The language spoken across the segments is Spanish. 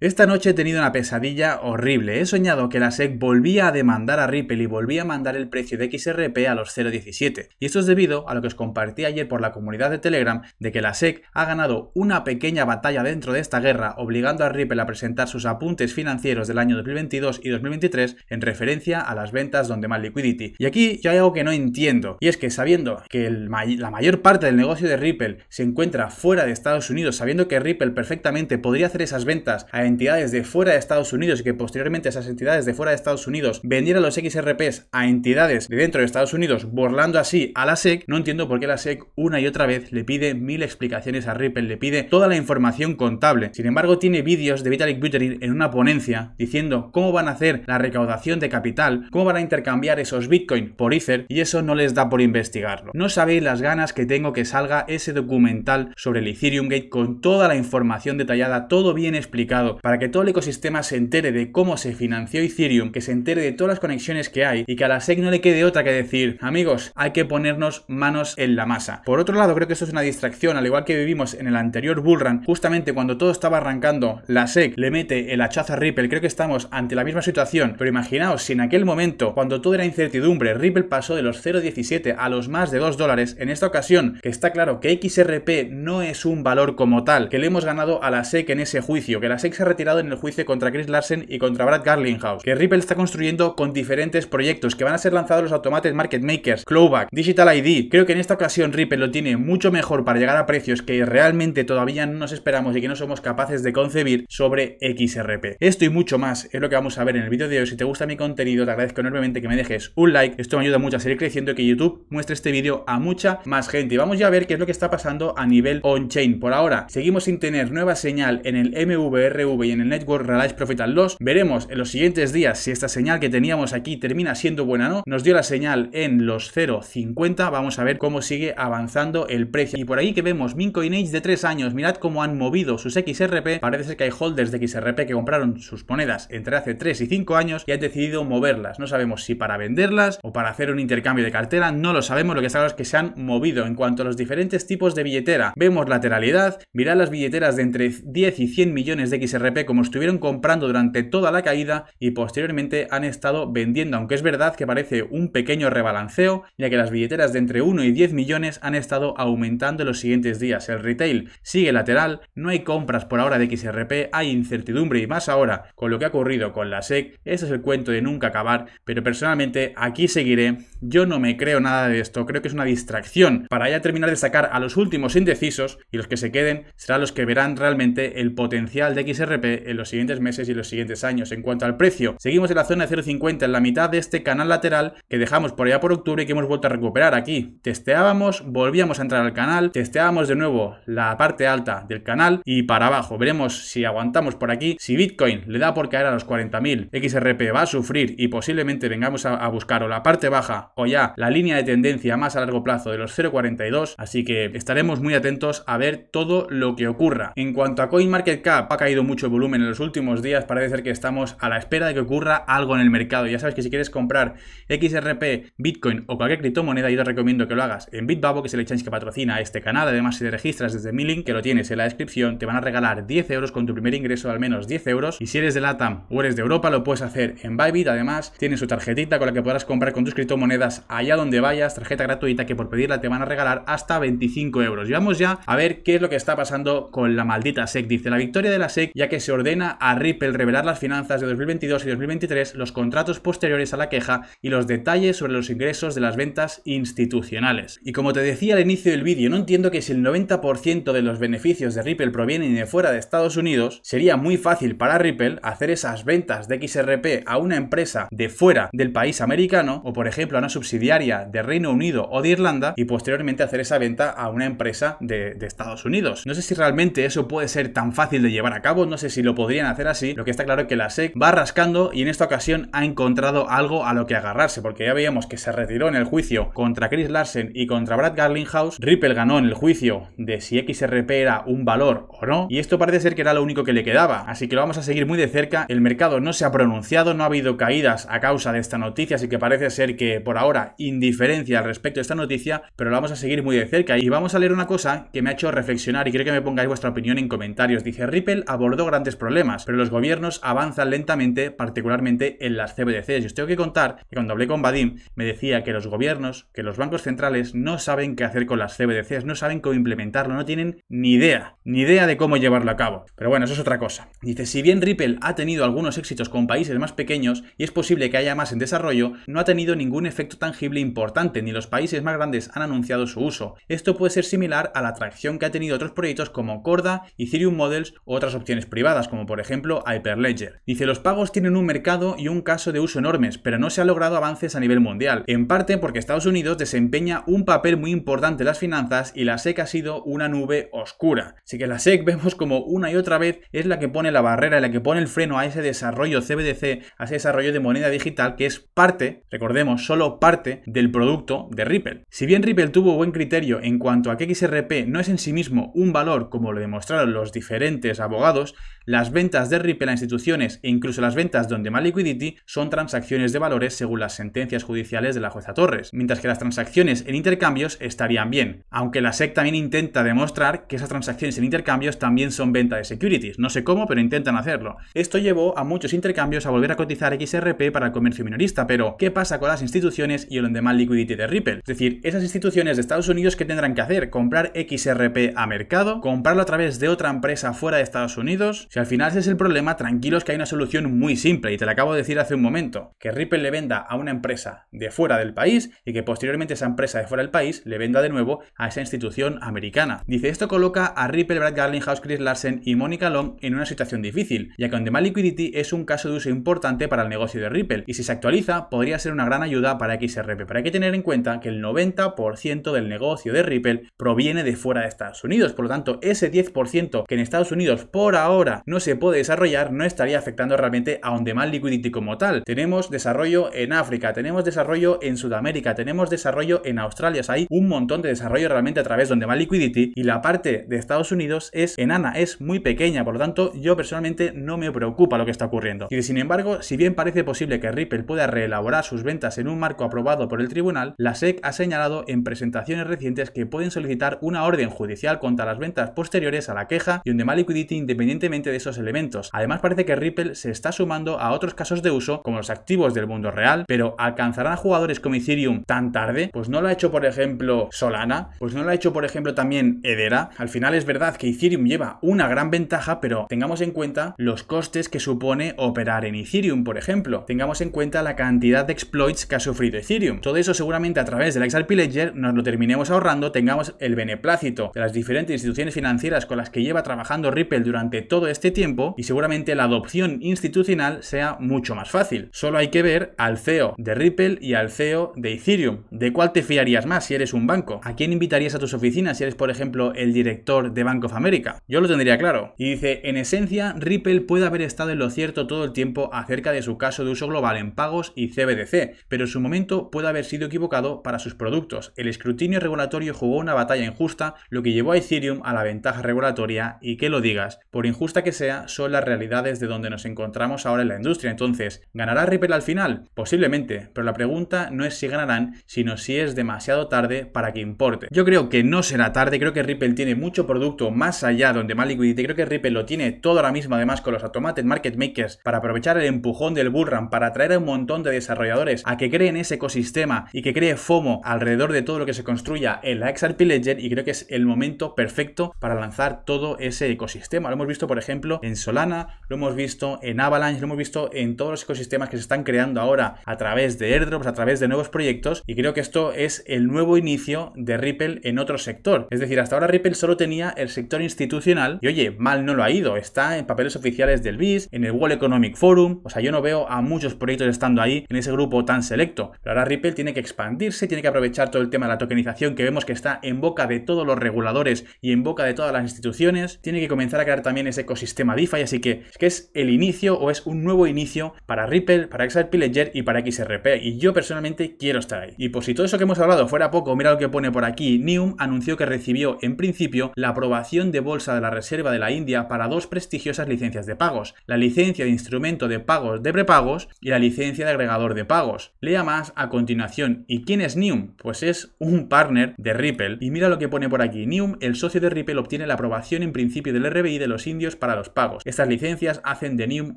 Esta noche he tenido una pesadilla horrible. He soñado que la SEC volvía a demandar a Ripple y volvía a mandar el precio de XRP a los 0.17. Y esto es debido a lo que os compartí ayer por la comunidad de Telegram de que la SEC ha ganado una pequeña batalla dentro de esta guerra, obligando a Ripple a presentar sus apuntes financieros del año 2022 y 2023 en referencia a las ventas donde más liquidity. Y aquí yo hay algo que no entiendo, y es que sabiendo que la mayor parte del negocio de Ripple se encuentra fuera de Estados Unidos, sabiendo que Ripple perfectamente podría hacer esas ventas a entidades de fuera de Estados Unidos y que posteriormente esas entidades de fuera de Estados Unidos vendieran los XRPs a entidades de dentro de Estados Unidos, burlando así a la SEC, no entiendo por qué la SEC una y otra vez le pide mil explicaciones a Ripple, le pide toda la información contable. Sin embargo, tiene vídeos de Vitalik Buterin en una ponencia diciendo cómo van a hacer la recaudación de capital, cómo van a intercambiar esos Bitcoin por Ether y eso no les da por investigarlo. No sabéis las ganas que tengo que salga ese documental sobre el Ethereum Gate con toda la información detallada, todo bien explicado, para que todo el ecosistema se entere de cómo se financió Ethereum, que se entere de todas las conexiones que hay y que a la SEC no le quede otra que decir, amigos, hay que ponernos manos en la masa. Por otro lado, creo que esto es una distracción, al igual que vivimos en el anterior bullrun, justamente cuando todo estaba arrancando, la SEC le mete el hachazo a Ripple, creo que estamos ante la misma situación, pero imaginaos si en aquel momento, cuando todo era incertidumbre, Ripple pasó de los 0,17 a los más de 2 dólares, en esta ocasión, que está claro que XRP no es un valor como tal, que le hemos ganado a la SEC en ese juicio, que la SEC se retirado en el juicio contra Chris Larsen y contra Brad Garlinghouse, que Ripple está construyendo con diferentes proyectos que van a ser lanzados los automates Market Makers, Clowback, Digital ID. Creo que en esta ocasión Ripple lo tiene mucho mejor para llegar a precios que realmente todavía no nos esperamos y que no somos capaces de concebir sobre XRP. Esto y mucho más es lo que vamos a ver en el vídeo de hoy. Si te gusta mi contenido, te agradezco enormemente que me dejes un like. Esto me ayuda mucho a seguir creciendo y que YouTube muestre este vídeo a mucha más gente. Y vamos ya a ver qué es lo que está pasando a nivel on-chain. Por ahora, seguimos sin tener nueva señal en el MVRV en el Network, Realize Profit and Loss. Veremos en los siguientes días si esta señal que teníamos aquí termina siendo buena o no. Nos dio la señal en los 0.50. Vamos a ver cómo sigue avanzando el precio. Y por ahí que vemos Mincoin Age de 3 años. Mirad cómo han movido sus XRP. Parece que hay holders de XRP que compraron sus monedas entre hace 3 y 5 años y han decidido moverlas. No sabemos si para venderlas o para hacer un intercambio de cartera. No lo sabemos. Lo que sabemos es que se han movido en cuanto a los diferentes tipos de billetera. Vemos lateralidad. Mirad las billeteras de entre 10 y 100 millones de XRP como estuvieron comprando durante toda la caída y posteriormente han estado vendiendo, aunque es verdad que parece un pequeño rebalanceo, ya que las billeteras de entre 1 y 10 millones han estado aumentando los siguientes días. El retail sigue lateral, no hay compras por ahora de XRP, hay incertidumbre y más ahora con lo que ha ocurrido con la SEC. Ese es el cuento de nunca acabar, pero personalmente aquí seguiré. Yo no me creo nada de esto, creo que es una distracción para ya terminar de sacar a los últimos indecisos y los que se queden serán los que verán realmente el potencial de XRP en los siguientes meses y los siguientes años. En cuanto al precio, seguimos en la zona de 0.50, en la mitad de este canal lateral que dejamos por allá por octubre y que hemos vuelto a recuperar aquí. Testeábamos, volvíamos a entrar al canal, testeábamos de nuevo la parte alta del canal y para abajo. Veremos si aguantamos por aquí. Si Bitcoin le da por caer a los 40.000, XRP va a sufrir y posiblemente vengamos a, buscar o la parte baja o ya la línea de tendencia más a largo plazo de los 0.42. Así que estaremos muy atentos a ver todo lo que ocurra. En cuanto a CoinMarketCap, ha caído mucho volumen en los últimos días, parece ser que estamos a la espera de que ocurra algo en el mercado. Ya sabes que si quieres comprar XRP, Bitcoin o cualquier criptomoneda, yo te recomiendo que lo hagas en Bitbabo, que es el exchange que patrocina este canal. Además, si te registras desde mi link, que lo tienes en la descripción, te van a regalar 10 euros con tu primer ingreso, al menos 10 euros. Y si eres de LATAM o eres de Europa, lo puedes hacer en Bybit. Además, tienes su tarjetita con la que podrás comprar con tus criptomonedas allá donde vayas, tarjeta gratuita que por pedirla te van a regalar hasta 25 euros. Y vamos ya a ver qué es lo que está pasando con la maldita SEC. Dice la victoria de la SEC, ya que se ordena a Ripple revelar las finanzas de 2022 y 2023, los contratos posteriores a la queja y los detalles sobre los ingresos de las ventas institucionales. Y como te decía al inicio del vídeo, no entiendo que si el 90% de los beneficios de Ripple provienen de fuera de Estados Unidos, sería muy fácil para Ripple hacer esas ventas de XRP a una empresa de fuera del país americano o por ejemplo a una subsidiaria de Reino Unido o de Irlanda y posteriormente hacer esa venta a una empresa de, de Estados Unidos. No sé si realmente eso puede ser tan fácil de llevar a cabo, no sé si lo podrían hacer así, lo que está claro es que la SEC va rascando y en esta ocasión ha encontrado algo a lo que agarrarse, porque ya veíamos que se retiró en el juicio contra Chris Larsen y contra Brad Garlinghouse, Ripple ganó en el juicio de si XRP era un valor o no, y esto parece ser que era lo único que le quedaba, así que lo vamos a seguir muy de cerca, el mercado no se ha pronunciado, no ha habido caídas a causa de esta noticia, así que parece ser que por ahora indiferencia al respecto de esta noticia, pero lo vamos a seguir muy de cerca y vamos a leer una cosa que me ha hecho reflexionar y creo que me pongáis vuestra opinión en comentarios, dice Ripple abordó grandes problemas, pero los gobiernos avanzan lentamente, particularmente en las CBDCs. Y os tengo que contar que cuando hablé con Vadim me decía que los gobiernos, que los bancos centrales no saben qué hacer con las CBDCs, no saben cómo implementarlo, no tienen ni idea, ni idea de cómo llevarlo a cabo. Pero bueno, eso es otra cosa. Dice, si bien Ripple ha tenido algunos éxitos con países más pequeños y es posible que haya más en desarrollo, no ha tenido ningún efecto tangible importante, ni los países más grandes han anunciado su uso. Esto puede ser similar a la atracción que ha tenido otros proyectos como Corda, y Ethereum Models u otras opciones privadas como por ejemplo Hyperledger. Dice, los pagos tienen un mercado y un caso de uso enormes, pero no se ha logrado avances a nivel mundial, en parte porque Estados Unidos desempeña un papel muy importante en las finanzas y la SEC ha sido una nube oscura. Así que la SEC vemos como una y otra vez es la que pone la barrera, la que pone el freno a ese desarrollo CBDC, a ese desarrollo de moneda digital que es parte, recordemos, solo parte del producto de Ripple. Si bien Ripple tuvo buen criterio en cuanto a que XRP no es en sí mismo un valor como lo demostraron los diferentes abogados, las ventas de Ripple a instituciones e incluso las ventas donde más liquidity son transacciones de valores según las sentencias judiciales de la jueza Torres, mientras que las transacciones en intercambios estarían bien, aunque la SEC también intenta demostrar que esas transacciones en intercambios también son venta de securities, no sé cómo, pero intentan hacerlo. Esto llevó a muchos intercambios a volver a cotizar XRP para el comercio minorista, pero ¿qué pasa con las instituciones y el on demand liquidity de Ripple? Es decir, esas instituciones de Estados Unidos que tendrán que hacer comprar XRP a mercado, comprarlo a través de otra empresa fuera de Estados Unidos si al final ese es el problema, tranquilos que hay una solución muy simple y te la acabo de decir hace un momento. Que Ripple le venda a una empresa de fuera del país y que posteriormente esa empresa de fuera del país le venda de nuevo a esa institución americana. Dice, esto coloca a Ripple, Brad Garlinghouse, Chris Larsen y Monica Long en una situación difícil, ya que On Demand Liquidity es un caso de uso importante para el negocio de Ripple y si se actualiza podría ser una gran ayuda para XRP. Pero hay que tener en cuenta que el 90% del negocio de Ripple proviene de fuera de Estados Unidos, por lo tanto ese 10% que en Estados Unidos por ahora ahora no se puede desarrollar no estaría afectando realmente a on-demand liquidity como tal. Tenemos desarrollo en África, tenemos desarrollo en Sudamérica, tenemos desarrollo en Australia, hay un montón de desarrollo realmente a través de on-demand liquidity y la parte de Estados Unidos es enana, es muy pequeña, por lo tanto yo personalmente no me preocupa lo que está ocurriendo. Y sin embargo, si bien parece posible que Ripple pueda reelaborar sus ventas en un marco aprobado por el tribunal, la SEC ha señalado en presentaciones recientes que pueden solicitar una orden judicial contra las ventas posteriores a la queja y on-demand liquidity independiente de esos elementos. Además parece que Ripple se está sumando a otros casos de uso como los activos del mundo real, pero ¿alcanzarán a jugadores como Ethereum tan tarde? Pues no lo ha hecho por ejemplo Solana, pues no lo ha hecho por ejemplo también Hedera. Al final es verdad que Ethereum lleva una gran ventaja, pero tengamos en cuenta los costes que supone operar en Ethereum, por ejemplo. Tengamos en cuenta la cantidad de exploits que ha sufrido Ethereum. Todo eso seguramente a través del XRP Ledger nos lo terminemos ahorrando, tengamos el beneplácito de las diferentes instituciones financieras con las que lleva trabajando Ripple durante todo este tiempo y seguramente la adopción institucional sea mucho más fácil. Solo hay que ver al CEO de Ripple y al CEO de Ethereum. ¿De cuál te fiarías más si eres un banco? ¿A quién invitarías a tus oficinas si eres, por ejemplo, el director de Bank of America? Yo lo tendría claro. Y dice, en esencia, Ripple puede haber estado en lo cierto todo el tiempo acerca de su caso de uso global en pagos y CBDC, pero en su momento puede haber sido equivocado para sus productos. El escrutinio regulatorio jugó una batalla injusta, lo que llevó a Ethereum a la ventaja regulatoria y que lo digas, por injusto que sea, son las realidades de donde nos encontramos ahora en la industria. Entonces, ¿ganará Ripple al final? Posiblemente, pero la pregunta no es si ganarán, sino si es demasiado tarde para que importe. Yo creo que no será tarde, creo que Ripple tiene mucho producto más allá donde más liquidity, creo que Ripple lo tiene todo ahora mismo además con los automated market makers para aprovechar el empujón del run para atraer a un montón de desarrolladores a que creen ese ecosistema y que cree FOMO alrededor de todo lo que se construya en la XRP Ledger y creo que es el momento perfecto para lanzar todo ese ecosistema. Lo hemos visto por ejemplo, en Solana, lo hemos visto en Avalanche, lo hemos visto en todos los ecosistemas que se están creando ahora a través de airdrops, a través de nuevos proyectos, y creo que esto es el nuevo inicio de Ripple en otro sector. Es decir, hasta ahora Ripple solo tenía el sector institucional, y oye, mal no lo ha ido, está en papeles oficiales del BIS, en el World Economic Forum, o sea, yo no veo a muchos proyectos estando ahí en ese grupo tan selecto. Pero ahora Ripple tiene que expandirse, tiene que aprovechar todo el tema de la tokenización que vemos que está en boca de todos los reguladores y en boca de todas las instituciones, tiene que comenzar a crear también ese ecosistema DeFi, así que es, que es el inicio o es un nuevo inicio para Ripple, para XRP Ledger y para XRP, y yo personalmente quiero estar ahí. Y por pues si todo eso que hemos hablado fuera poco, mira lo que pone por aquí, Neum anunció que recibió en principio la aprobación de bolsa de la Reserva de la India para dos prestigiosas licencias de pagos, la licencia de instrumento de pagos de prepagos y la licencia de agregador de pagos. Lea más a continuación. ¿Y quién es Neum? Pues es un partner de Ripple. Y mira lo que pone por aquí. Neum, el socio de Ripple, obtiene la aprobación en principio del RBI de los indios para los pagos. Estas licencias hacen de NIUM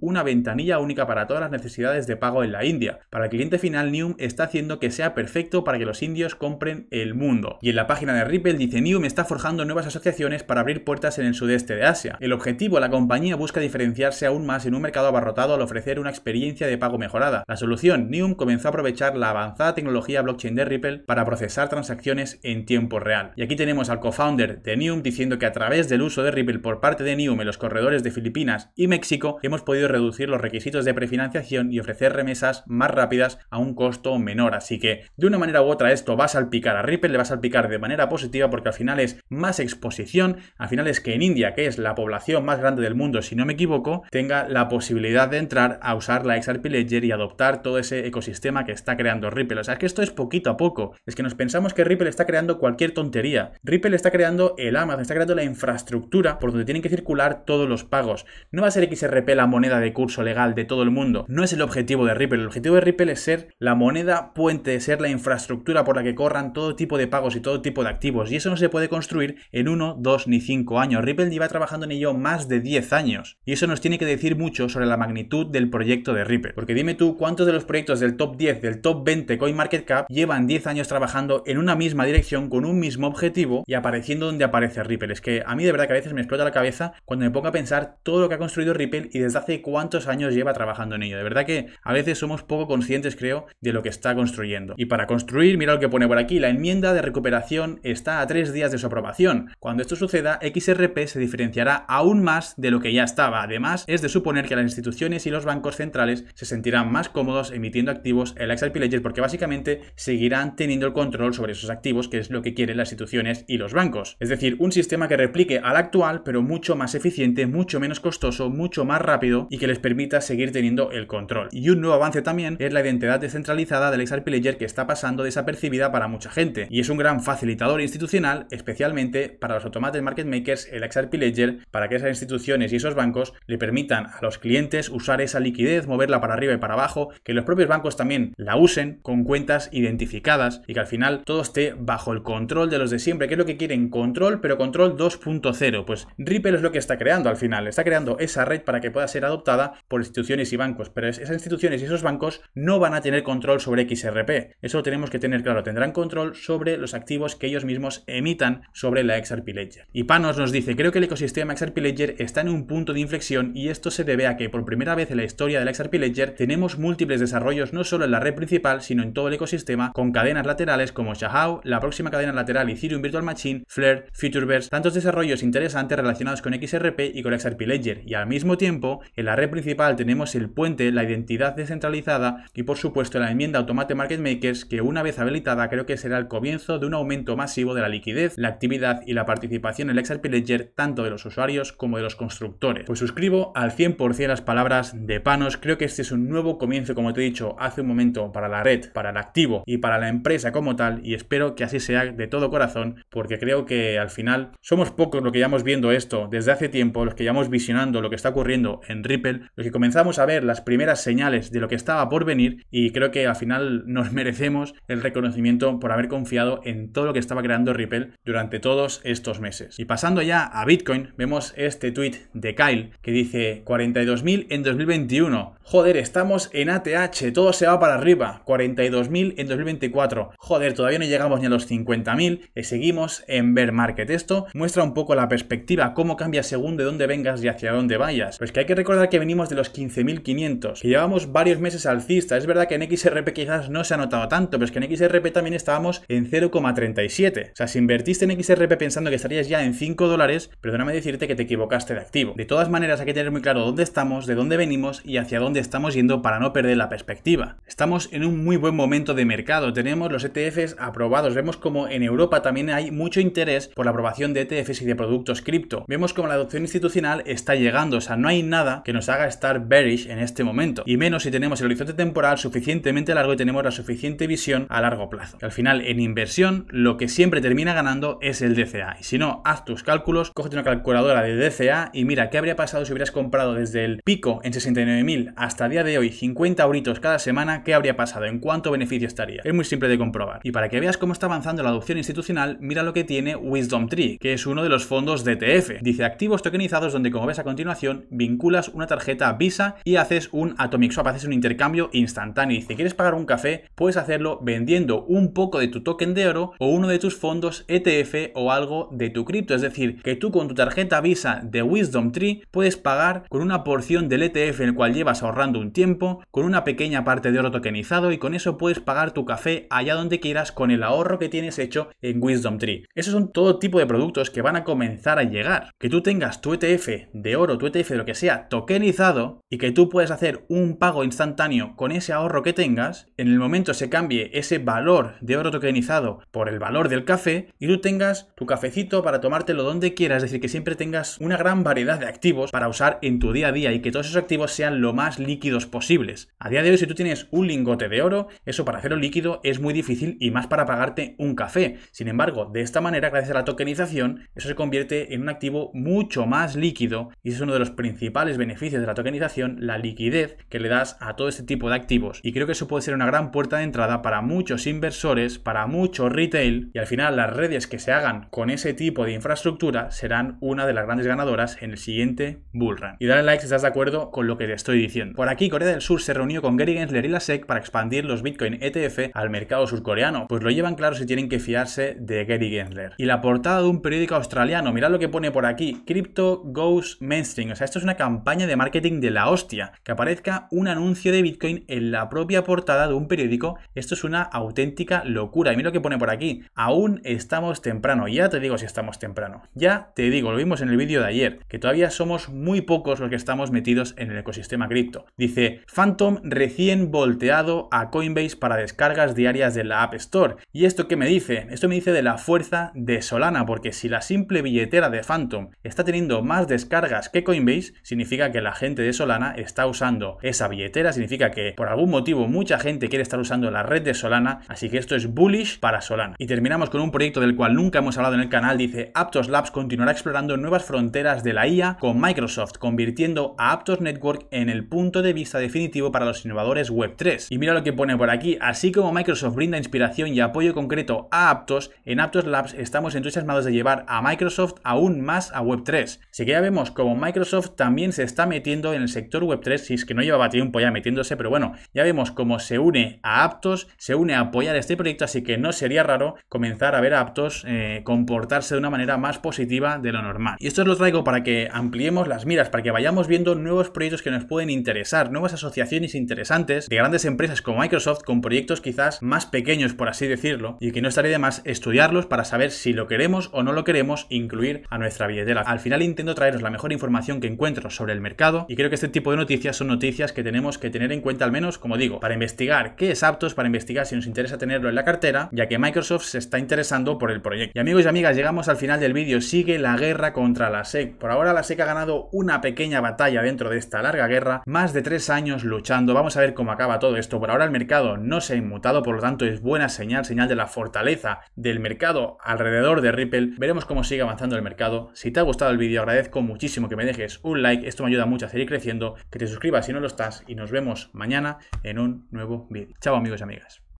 una ventanilla única para todas las necesidades de pago en la India. Para el cliente final, NIUM está haciendo que sea perfecto para que los indios compren el mundo. Y en la página de Ripple dice NIUM está forjando nuevas asociaciones para abrir puertas en el sudeste de Asia. El objetivo, la compañía busca diferenciarse aún más en un mercado abarrotado al ofrecer una experiencia de pago mejorada. La solución, NIUM comenzó a aprovechar la avanzada tecnología blockchain de Ripple para procesar transacciones en tiempo real. Y aquí tenemos al cofounder de NIUM diciendo que a través del uso de Ripple por parte de NIUM los corredores de Filipinas y México, hemos podido reducir los requisitos de prefinanciación y ofrecer remesas más rápidas a un costo menor. Así que, de una manera u otra, esto va a salpicar a Ripple, le va a salpicar de manera positiva porque al final es más exposición, al final es que en India, que es la población más grande del mundo, si no me equivoco, tenga la posibilidad de entrar a usar la XRP Ledger y adoptar todo ese ecosistema que está creando Ripple. O sea, es que esto es poquito a poco. Es que nos pensamos que Ripple está creando cualquier tontería. Ripple está creando el Amazon, está creando la infraestructura por donde tienen que circular todos los pagos. No va a ser XRP la moneda de curso legal de todo el mundo. No es el objetivo de Ripple. El objetivo de Ripple es ser la moneda puente, ser la infraestructura por la que corran todo tipo de pagos y todo tipo de activos. Y eso no se puede construir en uno, dos, ni cinco años. Ripple lleva trabajando en ello más de 10 años. Y eso nos tiene que decir mucho sobre la magnitud del proyecto de Ripple. Porque dime tú cuántos de los proyectos del top 10, del top 20 CoinMarketCap llevan 10 años trabajando en una misma dirección con un mismo objetivo y apareciendo donde aparece Ripple. Es que a mí de verdad que a veces me explota la cabeza cuando me ponga a pensar todo lo que ha construido Ripple y desde hace cuántos años lleva trabajando en ello. De verdad que a veces somos poco conscientes, creo, de lo que está construyendo. Y para construir, mira lo que pone por aquí, la enmienda de recuperación está a tres días de su aprobación. Cuando esto suceda, XRP se diferenciará aún más de lo que ya estaba. Además, es de suponer que las instituciones y los bancos centrales se sentirán más cómodos emitiendo activos en la XRP Ledger porque básicamente seguirán teniendo el control sobre esos activos, que es lo que quieren las instituciones y los bancos. Es decir, un sistema que replique al actual, pero mucho más eficiente mucho menos costoso, mucho más rápido y que les permita seguir teniendo el control. Y un nuevo avance también es la identidad descentralizada del XRP Ledger que está pasando desapercibida para mucha gente y es un gran facilitador institucional, especialmente para los automates market makers, el XRP Ledger, para que esas instituciones y esos bancos le permitan a los clientes usar esa liquidez, moverla para arriba y para abajo, que los propios bancos también la usen con cuentas identificadas y que al final todo esté bajo el control de los de siempre, que es lo que quieren, control, pero control 2.0. Pues Ripple es lo que está creando al final, está creando esa red para que pueda ser adoptada por instituciones y bancos, pero esas instituciones y esos bancos no van a tener control sobre XRP, eso lo tenemos que tener claro, tendrán control sobre los activos que ellos mismos emitan sobre la XRP Ledger. Y Panos nos dice, creo que el ecosistema XRP Ledger está en un punto de inflexión y esto se debe a que por primera vez en la historia de la XRP Ledger tenemos múltiples desarrollos no solo en la red principal, sino en todo el ecosistema, con cadenas laterales como Shahao, la próxima cadena lateral y Ethereum Virtual Machine, Flare, Futureverse, tantos desarrollos interesantes relacionados con XRP y con XRP Ledger. Y al mismo tiempo, en la red principal tenemos el puente, la identidad descentralizada y por supuesto la enmienda Automate Market Makers que una vez habilitada creo que será el comienzo de un aumento masivo de la liquidez, la actividad y la participación en el XRP Ledger tanto de los usuarios como de los constructores. Pues suscribo al 100% las palabras de Panos, creo que este es un nuevo comienzo como te he dicho hace un momento para la red, para el activo y para la empresa como tal y espero que así sea de todo corazón porque creo que al final somos pocos los que llevamos viendo esto desde hace tiempo los que llevamos visionando lo que está ocurriendo en Ripple, los que comenzamos a ver las primeras señales de lo que estaba por venir y creo que al final nos merecemos el reconocimiento por haber confiado en todo lo que estaba creando Ripple durante todos estos meses. Y pasando ya a Bitcoin, vemos este tweet de Kyle que dice 42.000 en 2021. Joder, estamos en ATH, todo se va para arriba. 42.000 en 2024. Joder, todavía no llegamos ni a los 50.000 y eh, seguimos en bear market. Esto muestra un poco la perspectiva, cómo cambia según de dónde vengas y hacia dónde vayas. Pues que hay que recordar que venimos de los 15.500, que llevamos varios meses alcista. Es verdad que en XRP quizás no se ha notado tanto, pero es que en XRP también estábamos en 0,37. O sea, si invertiste en XRP pensando que estarías ya en 5 dólares, perdóname decirte que te equivocaste de activo. De todas maneras, hay que tener muy claro dónde estamos, de dónde venimos y hacia dónde estamos yendo para no perder la perspectiva. Estamos en un muy buen momento de mercado. Tenemos los ETFs aprobados. Vemos como en Europa también hay mucho interés por la aprobación de ETFs y de productos cripto. Vemos como la adopción institucional institucional está llegando, o sea, no hay nada que nos haga estar bearish en este momento, y menos si tenemos el horizonte temporal suficientemente largo y tenemos la suficiente visión a largo plazo. Al final, en inversión, lo que siempre termina ganando es el DCA, y si no, haz tus cálculos, cógete una calculadora de DCA y mira qué habría pasado si hubieras comprado desde el pico en 69.000 hasta el día de hoy 50 euritos cada semana, qué habría pasado, en cuánto beneficio estaría. Es muy simple de comprobar. Y para que veas cómo está avanzando la adopción institucional, mira lo que tiene Wisdom Tree, que es uno de los fondos de ETF. Dice activos tokenizados donde como ves a continuación vinculas una tarjeta Visa y haces un Atomic Swap, haces un intercambio instantáneo y si quieres pagar un café puedes hacerlo vendiendo un poco de tu token de oro o uno de tus fondos ETF o algo de tu cripto, es decir, que tú con tu tarjeta Visa de Wisdom Tree puedes pagar con una porción del ETF en el cual llevas ahorrando un tiempo, con una pequeña parte de oro tokenizado y con eso puedes pagar tu café allá donde quieras con el ahorro que tienes hecho en Wisdom Tree. Esos son todo tipo de productos que van a comenzar a llegar. Que tú tengas tu ETF de oro, tu ETF de lo que sea, tokenizado y que tú puedes hacer un pago instantáneo con ese ahorro que tengas, en el momento se cambie ese valor de oro tokenizado por el valor del café y tú tengas tu cafecito para tomártelo donde quieras, es decir, que siempre tengas una gran variedad de activos para usar en tu día a día y que todos esos activos sean lo más líquidos posibles. A día de hoy, si tú tienes un lingote de oro, eso para hacerlo líquido es muy difícil y más para pagarte un café. Sin embargo, de esta manera, gracias a la tokenización, eso se convierte en un activo mucho más líquido y es uno de los principales beneficios de la tokenización, la liquidez que le das a todo este tipo de activos. Y creo que eso puede ser una gran puerta de entrada para muchos inversores, para mucho retail y al final las redes que se hagan con ese tipo de infraestructura serán una de las grandes ganadoras en el siguiente bull run. Y dale like si estás de acuerdo con lo que te estoy diciendo. Por aquí Corea del Sur se reunió con Gary Gensler y la SEC para expandir los Bitcoin ETF al mercado surcoreano. Pues lo llevan claro si tienen que fiarse de Gary Gensler. Y la portada de un periódico australiano, mirad lo que pone por aquí, Crypto goes mainstream. O sea, esto es una campaña de marketing de la hostia. Que aparezca un anuncio de Bitcoin en la propia portada de un periódico. Esto es una auténtica locura. Y mira lo que pone por aquí. Aún estamos temprano. Ya te digo si estamos temprano. Ya te digo, lo vimos en el vídeo de ayer, que todavía somos muy pocos los que estamos metidos en el ecosistema cripto. Dice, Phantom recién volteado a Coinbase para descargas diarias de la App Store. ¿Y esto qué me dice? Esto me dice de la fuerza de Solana, porque si la simple billetera de Phantom está teniendo más descargas que Coinbase, significa que la gente de Solana está usando esa billetera, significa que por algún motivo mucha gente quiere estar usando la red de Solana, así que esto es bullish para Solana. Y terminamos con un proyecto del cual nunca hemos hablado en el canal, dice Aptos Labs continuará explorando nuevas fronteras de la IA con Microsoft, convirtiendo a Aptos Network en el punto de vista definitivo para los innovadores Web3. Y mira lo que pone por aquí, así como Microsoft brinda inspiración y apoyo concreto a Aptos, en Aptos Labs estamos entusiasmados de llevar a Microsoft aún más a Web3. Así que ya vemos como Microsoft también se está metiendo en el sector Web3, si es que no llevaba tiempo ya metiéndose, pero bueno, ya vemos cómo se une a Aptos, se une a apoyar este proyecto, así que no sería raro comenzar a ver a Aptos eh, comportarse de una manera más positiva de lo normal. Y esto os lo traigo para que ampliemos las miras, para que vayamos viendo nuevos proyectos que nos pueden interesar, nuevas asociaciones interesantes de grandes empresas como Microsoft con proyectos quizás más pequeños, por así decirlo, y que no estaría de más estudiarlos para saber si lo queremos o no lo queremos incluir a nuestra billetera. Al final, traeros la mejor información que encuentro sobre el mercado y creo que este tipo de noticias son noticias que tenemos que tener en cuenta al menos, como digo, para investigar qué es Aptos, para investigar si nos interesa tenerlo en la cartera, ya que Microsoft se está interesando por el proyecto. Y amigos y amigas, llegamos al final del vídeo, sigue la guerra contra la SEC. Por ahora la SEC ha ganado una pequeña batalla dentro de esta larga guerra, más de tres años luchando, vamos a ver cómo acaba todo esto. Por ahora el mercado no se ha inmutado, por lo tanto es buena señal, señal de la fortaleza del mercado alrededor de Ripple. Veremos cómo sigue avanzando el mercado. Si te ha gustado el vídeo, agradezco muchísimo que me dejes un like, esto me ayuda mucho a seguir creciendo, que te suscribas si no lo estás y nos vemos mañana en un nuevo vídeo. Chao amigos y amigas.